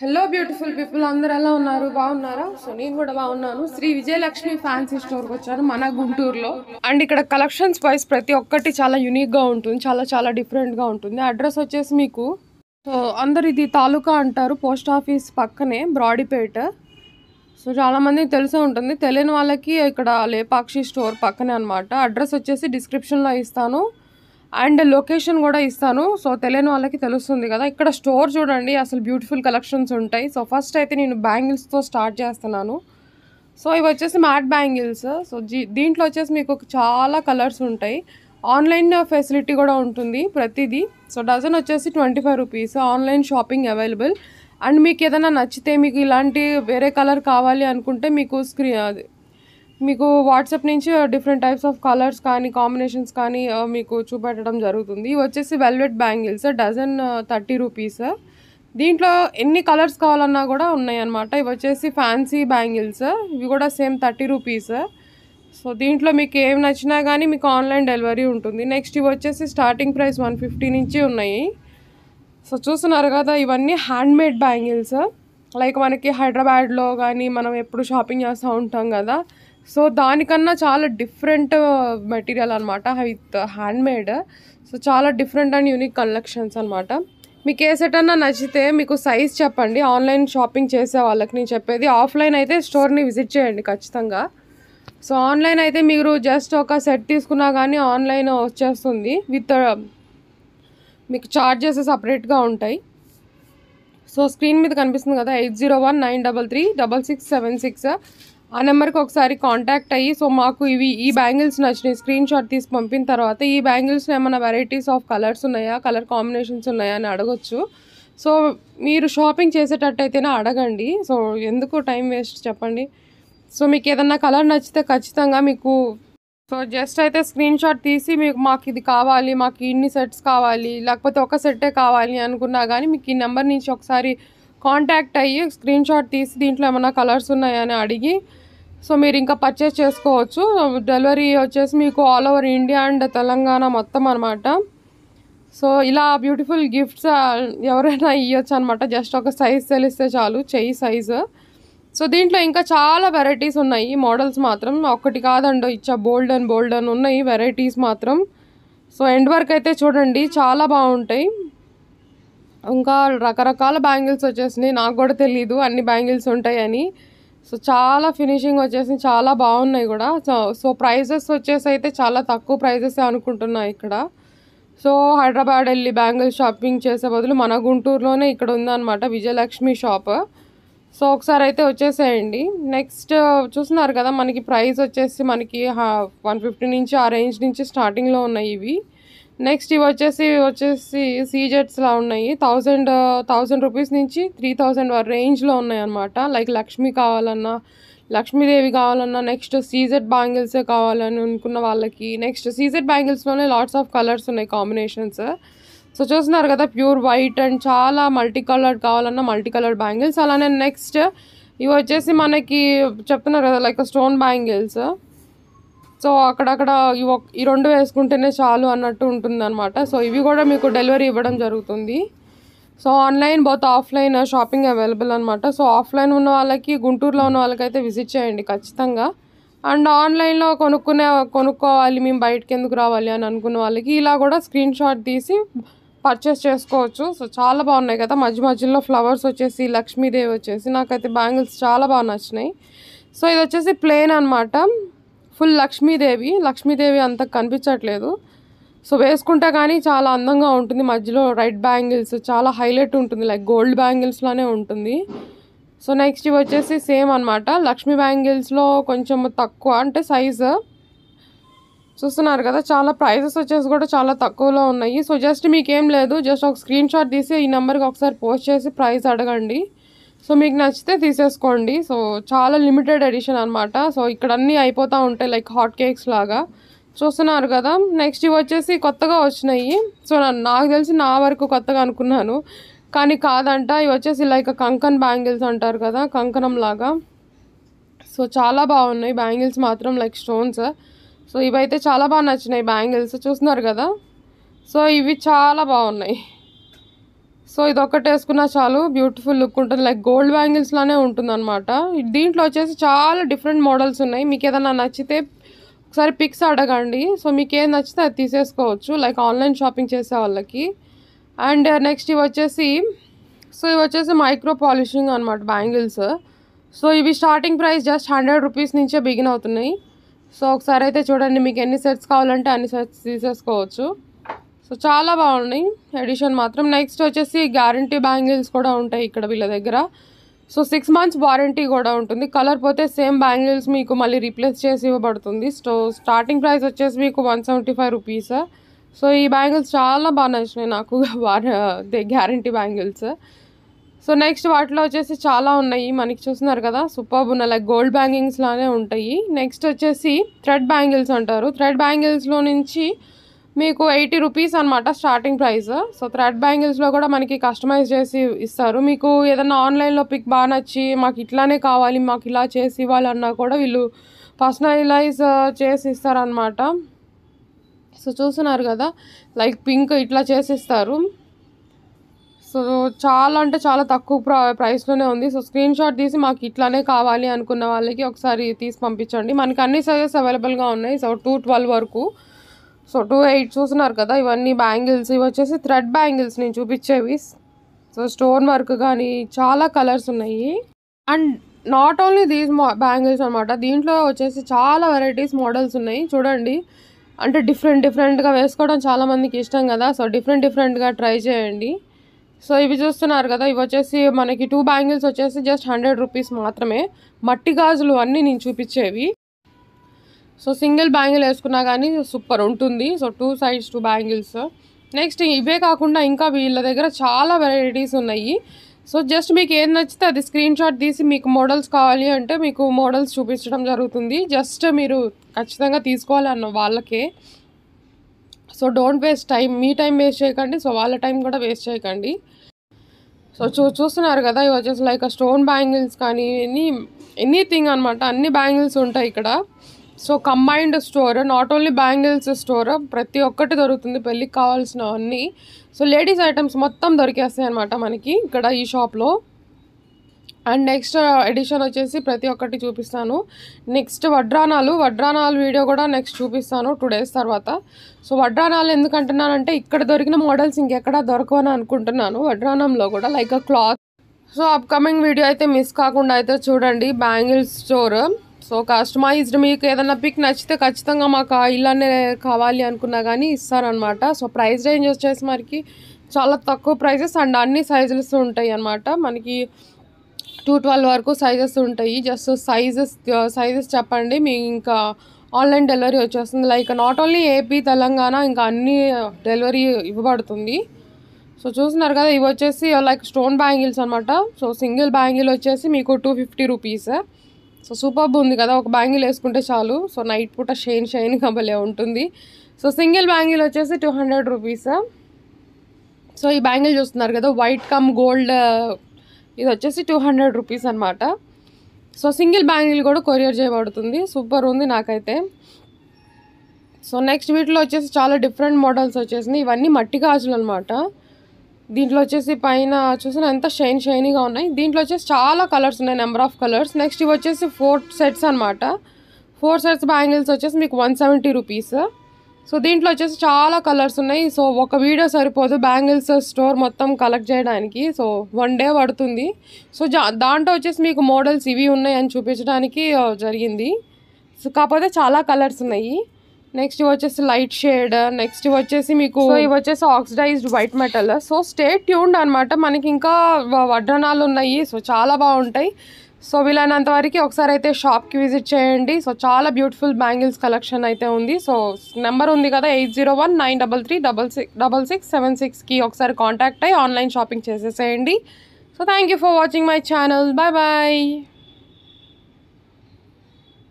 hello beautiful people అందరు ఎలా ఉన్నారు బాగున్నారా సో నేను కూడా బాగున్నాను శ్రీ విజయలక్ష్మి ఫ్యాన్సీ స్టోర్కి వచ్చాను మన గుంటూరులో అండ్ ఇక్కడ కలెక్షన్స్ వైస్ ప్రతి ఒక్కటి చాలా యూనిక్గా ఉంటుంది చాలా చాలా డిఫరెంట్గా ఉంటుంది అడ్రస్ వచ్చేసి మీకు సో అందరు ఇది తాలూకా అంటారు పోస్ట్ ఆఫీస్ పక్కనే బ్రాడీపేట సో చాలామందికి తెలిసే ఉంటుంది తెలియని వాళ్ళకి ఇక్కడ లేపాక్షి స్టోర్ పక్కనే అనమాట అడ్రస్ వచ్చేసి డిస్క్రిప్షన్లో ఇస్తాను అండ్ లొకేషన్ కూడా ఇస్తాను సో తెలియని వాళ్ళకి తెలుస్తుంది కదా ఇక్కడ స్టోర్ చూడండి అసలు బ్యూటిఫుల్ కలెక్షన్స్ ఉంటాయి సో ఫస్ట్ అయితే నేను బ్యాంగిల్స్తో స్టార్ట్ చేస్తున్నాను సో ఇవి వచ్చేసి మ్యాట్ బ్యాంగిల్స్ సో దీంట్లో వచ్చేసి మీకు చాలా కలర్స్ ఉంటాయి ఆన్లైన్ ఫెసిలిటీ కూడా ఉంటుంది ప్రతిదీ సో డజన్ వచ్చేసి twenty five rupees online shopping available and మీకు ఏదైనా నచ్చితే మీకు ఇలాంటి వేరే కలర్ కావాలి అనుకుంటే మీకు స్క్రీన్ మీకు వాట్సాప్ నుంచి డిఫరెంట్ టైప్స్ ఆఫ్ కలర్స్ కానీ కాంబినేషన్స్ కానీ uh, మీకు చూపెట్టడం జరుగుతుంది ఇవి వచ్చేసి velvet bangles dozen thirty rupees దీంట్లో ఎన్ని కలర్స్ కావాలన్నా కూడా ఉన్నాయన్నమాట ఇవి వచ్చేసి ఫ్యాన్సీ బ్యాంగిల్స్ ఇవి కూడా సేమ్ థర్టీ రూపీస్ సో దీంట్లో మీకు ఏం నచ్చినా కానీ మీకు ఆన్లైన్ డెలివరీ ఉంటుంది నెక్స్ట్ ఇవి వచ్చేసి స్టార్టింగ్ ప్రైస్ వన్ ఫిఫ్టీ నుంచి ఉన్నాయి సో చూస్తున్నారు కదా ఇవన్నీ హ్యాండ్మేడ్ బ్యాంగిల్స్ లైక్ మనకి హైదరాబాద్లో కానీ మనం ఎప్పుడు షాపింగ్ చేస్తూ ఉంటాం కదా సో దానికన్నా చాలా డిఫరెంట్ మెటీరియల్ అనమాట విత్ హ్యాండ్మేడ్ సో చాలా డిఫరెంట్ అండ్ యూనిక్ కలెక్షన్స్ అనమాట మీకు ఏ సెట్ అన్నా నచ్చితే మీకు సైజ్ చెప్పండి ఆన్లైన్ షాపింగ్ చేసే వాళ్ళకి నేను చెప్పేది ఆఫ్లైన్ అయితే స్టోర్ని విజిట్ చేయండి ఖచ్చితంగా సో ఆన్లైన్ అయితే మీరు జస్ట్ ఒక సెట్ తీసుకున్నా కానీ ఆన్లైన్ వచ్చేస్తుంది విత్ uh, మీకు ఛార్జెస్ సపరేట్గా ఉంటాయి సో స్క్రీన్ మీద కనిపిస్తుంది కదా eight zero one nine double three double six seven six ఆ నెంబర్కి ఒకసారి కాంటాక్ట్ అయ్యి సో మాకు ఇవి ఈ బ్యాంగిల్స్ నచ్చినాయి స్క్రీన్ షాట్ తీసి పంపిన తర్వాత ఈ బ్యాంగిల్స్లో ఏమైనా వెరైటీస్ ఆఫ్ కలర్స్ ఉన్నాయా కలర్ కాంబినేషన్స్ ఉన్నాయా అని అడగొచ్చు సో మీరు షాపింగ్ చేసేటట్టయితేనే అడగండి సో ఎందుకు టైం వేస్ట్ చెప్పండి సో మీకు ఏదన్నా కలర్ నచ్చితే ఖచ్చితంగా మీకు సో జస్ట్ అయితే స్క్రీన్ షాట్ తీసి మీకు మాకు ఇది కావాలి మాకు ఇన్ని సెట్స్ కావాలి లేకపోతే ఒక సెట్టే కావాలి అనుకున్నా కానీ మీకు ఈ నెంబర్ నుంచి ఒకసారి కాంటాక్ట్ అయ్యి స్క్రీన్ షాట్ తీసి దీంట్లో ఏమైనా కలర్స్ ఉన్నాయని అడిగి సో మీరు ఇంకా పర్చేస్ చేసుకోవచ్చు డెలివరీ వచ్చేసి మీకు all over India and Telangana మొత్తం అనమాట సో ఇలా బ్యూటిఫుల్ గిఫ్ట్స్ uh, ఎవరైనా ఇవ్వచ్చు అనమాట జస్ట్ ఒక సైజ్ తెలిస్తే చాలు చెయ్యి సైజు సో దీంట్లో ఇంకా చాలా వెరైటీస్ ఉన్నాయి మోడల్స్ మాత్రం ఒక్కటి కాదండో ఇచ్చా బోల్డ్ అండ్ ఉన్నాయి వెరైటీస్ మాత్రం సో ఎండ్ వర్క్ అయితే చూడండి చాలా బాగుంటాయి ఇంకా రకరకాల బ్యాంగిల్స్ వచ్చేసినాయి నాకు కూడా తెలీదు అన్ని బ్యాంగిల్స్ ఉంటాయని సో చాలా ఫినిషింగ్ వచ్చేసి చాలా బాగున్నాయి కూడా సో సో ప్రైజెస్ వచ్చేసి అయితే చాలా తక్కువ ప్రైజెస్ అనుకుంటున్నాయి ఇక్కడ సో హైదరాబాద్ వెళ్ళి బ్యాంగిల్ షాపింగ్ చేసే బదులు మన గుంటూరులోనే ఇక్కడ ఉందన్నమాట విజయలక్ష్మి షాప్ సో ఒకసారి అయితే వచ్చేసేయండి నెక్స్ట్ చూస్తున్నారు కదా మనకి ప్రైస్ వచ్చేసి మనకి వన్ ఫిఫ్టీ నుంచి ఆ రేంజ్ నుంచి స్టార్టింగ్లో ఉన్నాయి ఇవి నెక్స్ట్ ఇవి వచ్చేసి వచ్చేసి సీజెట్స్లా ఉన్నాయి థౌజండ్ థౌజండ్ రూపీస్ నుంచి త్రీ థౌజండ్ రేంజ్లో అనమాట లైక్ లక్ష్మి కావాలన్నా లక్ష్మీదేవి కావాలన్నా నెక్స్ట్ సీజెడ్ బ్యాంగిల్సే కావాలని అనుకున్న వాళ్ళకి నెక్స్ట్ సీజెడ్ బ్యాంగిల్స్లోనే లాట్స్ ఆఫ్ కలర్స్ ఉన్నాయి కాంబినేషన్స్ సో చూస్తున్నారు కదా ప్యూర్ వైట్ అండ్ చాలా మల్టీ కలర్డ్ కావాలన్నా మల్టీ కలర్డ్ బ్యాంగిల్స్ అలానే నెక్స్ట్ ఇవి వచ్చేసి మనకి చెప్తున్నారు కదా లైక్ స్టోన్ బ్యాంగిల్స్ సో అక్కడక్కడ ఈ రెండు వేసుకుంటేనే చాలు అన్నట్టు ఉంటుందన్నమాట సో ఇవి కూడా మీకు డెలివరీ ఇవ్వడం జరుగుతుంది so online both offline shopping available అనమాట సో ఆఫ్లైన్ ఉన్న వాళ్ళకి గుంటూరులో ఉన్న వాళ్ళకైతే విజిట్ చేయండి ఖచ్చితంగా అండ్ ఆన్లైన్లో కొనుక్కునే కొనుక్కోవాలి మేము బయటకు ఎందుకు రావాలి అని అనుకున్న వాళ్ళకి ఇలా కూడా స్క్రీన్ షాట్ తీసి పర్చేస్ చేసుకోవచ్చు సో చాలా బాగున్నాయి కదా మధ్య మధ్యలో ఫ్లవర్స్ వచ్చేసి లక్ష్మీదేవి వచ్చేసి నాకైతే బ్యాంగిల్స్ చాలా బాగా నచ్చినాయి సో ఇది వచ్చేసి ప్లేన్ అనమాట ఫుల్ లక్ష్మీదేవి లక్ష్మీదేవి అంత కనిపించట్లేదు సో వేసుకుంటే కానీ చాలా అందంగా ఉంటుంది మధ్యలో రెడ్ బ్యాంగిల్స్ చాలా హైలైట్ ఉంటుంది లైక్ గోల్డ్ బ్యాంగిల్స్లోనే ఉంటుంది సో నెక్స్ట్ ఇవి వచ్చేసి సేమ్ అనమాట లక్ష్మీ బ్యాంగిల్స్లో కొంచెం తక్కువ అంటే సైజు చూస్తున్నారు కదా చాలా ప్రైజెస్ వచ్చేసి కూడా చాలా తక్కువలో ఉన్నాయి సో జస్ట్ మీకేం లేదు జస్ట్ ఒక స్క్రీన్ షాట్ తీసి ఈ నెంబర్కి ఒకసారి పోస్ట్ చేసి ప్రైస్ అడగండి సో మీకు నచ్చితే తీసేసుకోండి సో చాలా లిమిటెడ్ ఎడిషన్ అనమాట సో ఇక్కడ అన్నీ అయిపోతూ ఉంటాయి లైక్ హాట్ కేక్స్ లాగా చూస్తున్నారు కదా నెక్స్ట్ ఇవి వచ్చేసి కొత్తగా వచ్చినాయి సో నాకు తెలిసి నా వరకు కొత్తగా అనుకున్నాను కానీ కాదంట ఇవి వచ్చేసి లైక్ కంకన్ బ్యాంగిల్స్ అంటారు కదా కంకణం లాగా సో చాలా బాగున్నాయి బ్యాంగిల్స్ మాత్రం లైక్ స్టోన్స్ సో ఇవైతే చాలా బాగా నచ్చినాయి బ్యాంగిల్స్ చూస్తున్నారు కదా సో ఇవి చాలా బాగున్నాయి సో ఇది ఒకటి వేసుకున్నా చాలు బ్యూటిఫుల్ లుక్ ఉంటుంది లైక్ గోల్డ్ బ్యాంగిల్స్లోనే ఉంటుంది అనమాట దీంట్లో వచ్చేసి చాలా డిఫరెంట్ మోడల్స్ ఉన్నాయి మీకు ఏదైనా నచ్చితే ఒకసారి పిక్స్ అడగండి సో మీకు ఏం నచ్చితే అది తీసేసుకోవచ్చు లైక్ ఆన్లైన్ షాపింగ్ చేసే వాళ్ళకి అండ్ నెక్స్ట్ uh, ఇవి వచ్చేసి సో ఇవి వచ్చేసి మైక్రో పాలిషింగ్ అనమాట బ్యాంగిల్స్ సో ఇవి starting price just hundred rupees నుంచే బిగిన్ అవుతున్నాయి సో ఒకసారి అయితే చూడండి మీకు ఎన్ని సెట్స్ కావాలంటే అన్ని సెట్స్ తీసేసుకోవచ్చు సో చాలా బాగున్నాయి ఎడిషన్ మాత్రం నెక్స్ట్ వచ్చేసి గ్యారంటీ బ్యాంగిల్స్ కూడా ఉంటాయి ఇక్కడ వీళ్ళ దగ్గర సో సిక్స్ మంత్స్ వారంటీ కూడా ఉంటుంది కలర్ పోతే సేమ్ బ్యాంగిల్స్ మీకు మళ్ళీ రీప్లేస్ చేసి ఇవ్వబడుతుంది సో స్టార్టింగ్ ప్రైస్ వచ్చేసి మీకు one seventy five rupees so ఈ బ్యాంగిల్స్ చాలా బాగా నచ్చినాయి నాకు వారే గ్యారంటీ బ్యాంగిల్స్ సో నెక్స్ట్ వాటిలో వచ్చేసి చాలా ఉన్నాయి మనకి చూస్తున్నారు కదా సూపర్బ్ ఉన్న లైక్ గోల్డ్ బ్యాంగిల్స్ లానే ఉంటాయి నెక్స్ట్ వచ్చేసి థ్రెడ్ బ్యాంగిల్స్ అంటారు థ్రెడ్ బ్యాంగిల్స్లో నుంచి మీకు ఎయిటీ రూపీస్ అనమాట స్టార్టింగ్ ప్రైస్ సో థ్రెడ్ బ్యాంగిల్స్లో కూడా మనకి కస్టమైజ్ చేసి ఇస్తారు మీకు ఏదైనా ఆన్లైన్లో పిక్ బాగా నచ్చి మాకు ఇట్లానే కావాలి మాకు ఇలా చేసి ఇవ్వాలన్నా కూడా వీళ్ళు పర్సనలైజ్ చేసి ఇస్తారనమాట సో చూస్తున్నారు కదా లైక్ పింక్ ఇట్లా చేసిస్తారు సో చాలా అంటే చాలా తక్కువ ప్ర ప్రైస్లోనే ఉంది సో స్క్రీన్ షాట్ తీసి మాకు ఇట్లానే కావాలి అనుకున్న వాళ్ళకి ఒకసారి తీసి పంపించండి మనకి అన్ని సైజెస్ అవైలబుల్గా ఉన్నాయి సో టూ ట్వెల్వ్ వరకు సో టూ ఎయిట్ చూస్తున్నారు కదా ఇవన్నీ బ్యాంగిల్స్ ఇవి వచ్చేసి థ్రెడ్ బ్యాంగిల్స్ నేను చూపించేవి సో స్టోన్ వర్క్ కానీ చాలా కలర్స్ ఉన్నాయి and not only these bangles అనమాట దీంట్లో వచ్చేసి చాలా వెరైటీస్ మోడల్స్ ఉన్నాయి చూడండి అంటే డిఫరెంట్ డిఫరెంట్గా వేసుకోవడం చాలామందికి ఇష్టం కదా సో డిఫరెంట్ డిఫరెంట్గా ట్రై చేయండి సో ఇవి చూస్తున్నారు కదా ఇవి వచ్చేసి మనకి టూ బ్యాంగిల్స్ వచ్చేసి జస్ట్ హండ్రెడ్ రూపీస్ మాత్రమే మట్టి గాజులు అన్నీ నేను చూపించేవి సో సింగిల్ బ్యాంగిల్ వేసుకున్నా కానీ సూపర్ ఉంటుంది so two sides two bangles next ఇవే కాకుండా ఇంకా వీళ్ళ దగ్గర చాలా వెరైటీస్ ఉన్నాయి సో జస్ట్ మీకు ఏం నచ్చితే అది స్క్రీన్ షాట్ తీసి మీకు మోడల్స్ కావాలి అంటే మీకు మోడల్స్ చూపించడం జరుగుతుంది జస్ట్ మీరు ఖచ్చితంగా తీసుకోవాలి అన్న వాళ్ళకే సో డోంట్ వేస్ట్ టైం మీ టైం వేస్ట్ చేయకండి సో వాళ్ళ టైం కూడా వేస్ట్ చేయకండి సో చూ చూస్తున్నారు కదా ఇవి వచ్చేసి లైక్ స్టోన్ బ్యాంగిల్స్ కానీ ఎనీ ఎనీథింగ్ అనమాట అన్ని బ్యాంగిల్స్ ఉంటాయి ఇక్కడ so combined store not only bangles store ప్రతి ఒక్కటి దొరుకుతుంది పెళ్ళికి కావాల్సినవన్నీ సో లేడీస్ ఐటమ్స్ మొత్తం దొరికేస్తాయి అనమాట మనకి ఇక్కడ ఈ షాప్లో అండ్ నెక్స్ట్ ఎడిషన్ వచ్చేసి ప్రతి ఒక్కటి చూపిస్తాను నెక్స్ట్ వడ్రానాలు వడ్రానాల వీడియో కూడా నెక్స్ట్ చూపిస్తాను టూ డేస్ తర్వాత సో వడ్రానాలు ఎందుకంటున్నానంటే ఇక్కడ దొరికిన మోడల్స్ ఇంకెక్కడ దొరకవని అనుకుంటున్నాను వడ్రానంలో కూడా like a cloth so upcoming video అయితే మిస్ కాకుండా అయితే చూడండి బ్యాంగిల్స్ స్టోర్ సో కస్టమైజ్డ్ మీకు ఏదైనా పిక్ నచ్చితే ఖచ్చితంగా మాకు ఇలానే కావాలి అనుకున్నా కానీ ఇస్తారనమాట సో ప్రైస్ రేంజ్ వచ్చేసి మనకి చాలా తక్కువ ప్రైజెస్ అండ్ అన్ని సైజులు ఉంటాయి అనమాట మనకి టూ ట్వెల్వ్ వరకు సైజెస్ ఉంటాయి జస్ట్ సైజెస్ సైజెస్ చెప్పండి మీ ఇంకా ఆన్లైన్ డెలివరీ వచ్చేస్తుంది like not only AP Telangana ఇంకా అన్ని డెలివరీ ఇవ్వబడుతుంది సో చూస్తున్నారు కదా ఇవి వచ్చేసి లైక్ స్టోన్ బ్యాంగిల్స్ అనమాట సో సింగిల్ బ్యాంగిల్ వచ్చేసి మీకు two fifty rupees so superb ఉంది కదా ఒక బ్యాంగిల్ వేసుకుంటే చాలు సో నైట్ పూట షైన్ షైన్ కంపలే ఉంటుంది సో సింగిల్ బ్యాంగిల్ వచ్చేసి టూ హండ్రెడ్ రూపీస్ సో ఈ బ్యాంగిల్ చూస్తున్నారు కదా వైట్ కమ్ గోల్డ్ ఇది వచ్చేసి టూ హండ్రెడ్ రూపీస్ అనమాట సో సింగిల్ బ్యాంగిల్ కూడా కొరియర్ చేయబడుతుంది సూపర్ ఉంది నాకైతే సో నెక్స్ట్ వీటిలో వచ్చేసి చాలా డిఫరెంట్ మోడల్స్ వచ్చేసినాయి ఇవన్నీ మట్టి గాజులు అనమాట దీంట్లో వచ్చేసి పైన చూసిన ఎంత షైన్ షైనీగా ఉన్నాయి దీంట్లో వచ్చేసి చాలా కలర్స్ ఉన్నాయి నెంబర్ ఆఫ్ కలర్స్ నెక్స్ట్ ఇవి వచ్చేసి ఫోర్ సెట్స్ అనమాట ఫోర్ సెట్స్ బ్యాంగిల్స్ వచ్చేసి మీకు వన్ సెవెంటీ రూపీస్ సో దీంట్లో వచ్చేసి చాలా కలర్స్ ఉన్నాయి సో ఒక వీడియో సరిపోదు బ్యాంగిల్స్ స్టోర్ మొత్తం కలెక్ట్ చేయడానికి సో వన్ డే పడుతుంది సో దాంట్లో వచ్చేసి మీకు మోడల్స్ ఇవి ఉన్నాయి అని చూపించడానికి జరిగింది సో కాకపోతే చాలా కలర్స్ ఉన్నాయి నెక్స్ట్ వచ్చేసి లైట్ షేడ్ నెక్స్ట్ వచ్చేసి మీకు ఇవి వచ్చేసి oxidised white metal so stay tuned అనమాట మనకి ఇంకా వడ్రణాలు ఉన్నాయి సో చాలా బాగుంటాయి సో వీలైనంత వరకు ఒకసారి అయితే షాప్కి విజిట్ చేయండి సో చాలా బ్యూటిఫుల్ బ్యాంగిల్స్ కలెక్షన్ అయితే ఉంది సో నెంబర్ ఉంది కదా eight zero one nine double three double six double six seven సిక్స్కి ఒకసారి కాంటాక్ట్ అయ్యి ఆన్లైన్ షాపింగ్ చేసేసేయండి so thank you for watching my channel bye bye